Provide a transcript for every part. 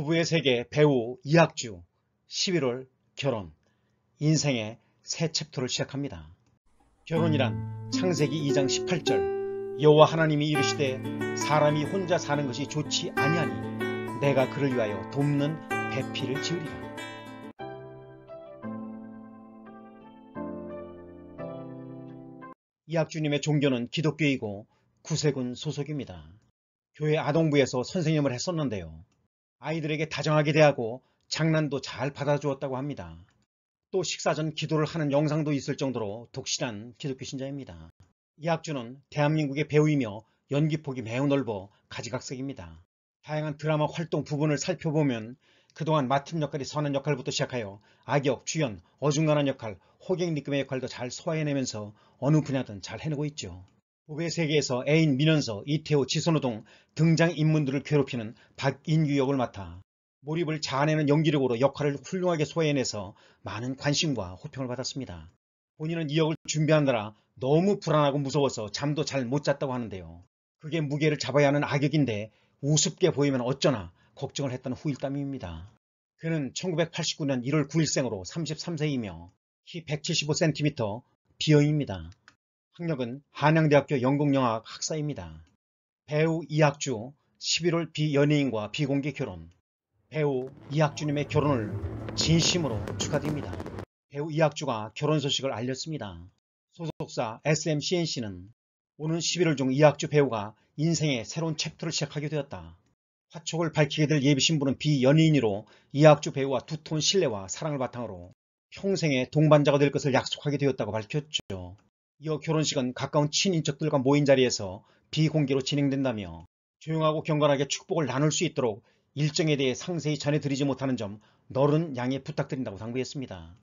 부부의 세계 배우 이학주 11월 결혼 인생의 새 챕터를 시작합니다. 결혼이란 창세기 2장 18절 여호와 하나님이 이르시되 사람이 혼자 사는 것이 좋지 아니하니 내가 그를 위하여 돕는 배필을 지으리라. 이학주님의 종교는 기독교이고 구세군 소속입니다. 교회 아동부에서 선생님을 했었는데요. 아이들에게 다정하게 대하고 장난도 잘 받아주었다고 합니다. 또 식사 전 기도를 하는 영상도 있을 정도로 독실한 기독교 신자입니다. 이학주는 대한민국의 배우이며 연기폭이 매우 넓어 가지각색입니다. 다양한 드라마 활동 부분을 살펴보면 그동안 맡은 역할이 선한 역할부터 시작하여 악역, 주연, 어중간한 역할, 호객 리끔의 역할도 잘 소화해내면서 어느 분야든 잘 해내고 있죠. 고회세계에서 애인 민원서, 이태호, 지선호 등 등장인물들을 괴롭히는 박인규 역을 맡아 몰입을 자아내는 연기력으로 역할을 훌륭하게 소화해내서 많은 관심과 호평을 받았습니다. 본인은 이 역을 준비하느라 너무 불안하고 무서워서 잠도 잘 못 잤다고 하는데요. 그게 무게를 잡아야 하는 악역인데 우습게 보이면 어쩌나 걱정을 했던 후일담입니다. 그는 1989년 1월 9일생으로 33세이며 키 175cm 비어입니다 학력은 한양대학교 영국영학 학사입니다. 배우 이학주 11월 비연예인과 비공개 결혼 배우 이학주님의 결혼을 진심으로 축하드립니다. 배우 이학주가 결혼 소식을 알렸습니다. 소속사 SMCNC는 오는 11월 중 이학주 배우가 인생의 새로운 챕터를 시작하게 되었다. 화촉을 밝히게 될 예비신부는 비연예인으로 이학주 배우와 두터 신뢰와 사랑을 바탕으로 평생의 동반자가 될 것을 약속하게 되었다고 밝혔죠. 이어 결혼식은 가까운 친인척들과 모인 자리에서 비공개로 진행된다며 조용하고 경건하게 축복을 나눌 수 있도록 일정에 대해 상세히 전해드리지 못하는 점 너른 양해 부탁드린다고 당부했습니다.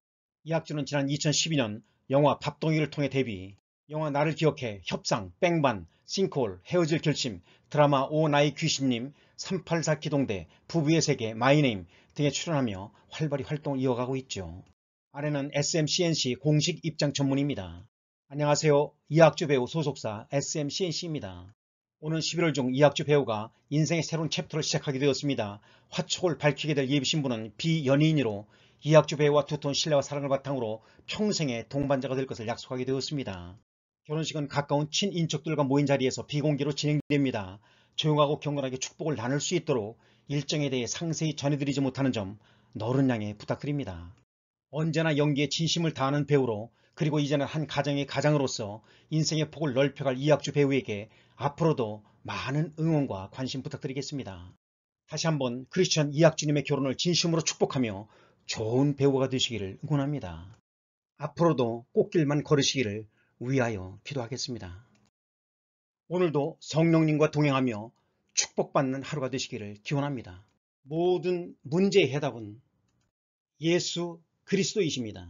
이 학주는 지난 2012년 영화 밥동이를 통해 데뷔, 영화 나를 기억해, 협상, 뺑반, 싱크홀, 헤어질 결심, 드라마 오 나의 귀신님, 384 기동대, 부부의 세계, 마이네임 등에 출연하며 활발히 활동을 이어가고 있죠. 아래는 SMCNC 공식 입장 전문입니다. 안녕하세요. 이학주 배우 소속사 SMCNC입니다. 오는 11월 중 이학주 배우가 인생의 새로운 챕터를 시작하게 되었습니다. 화촉을 밝히게 될 예비신부는 비연인으로 이학주 배우와 두터운 신뢰와 사랑을 바탕으로 평생의 동반자가 될 것을 약속하게 되었습니다. 결혼식은 가까운 친인척들과 모인 자리에서 비공개로 진행됩니다. 조용하고 경건하게 축복을 나눌 수 있도록 일정에 대해 상세히 전해드리지 못하는 점 너른 양해 부탁드립니다. 언제나 연기에 진심을 다하는 배우로 그리고 이제는 한 가정의 가장으로서 인생의 폭을 넓혀갈 이학주 배우에게 앞으로도 많은 응원과 관심 부탁드리겠습니다. 다시 한번 크리스천 이학주님의 결혼을 진심으로 축복하며 좋은 배우가 되시기를 응원합니다. 앞으로도 꽃길만 걸으시기를 위하여 기도하겠습니다. 오늘도 성령님과 동행하며 축복받는 하루가 되시기를 기원합니다. 모든 문제의 해답은 예수 그리스도이십니다.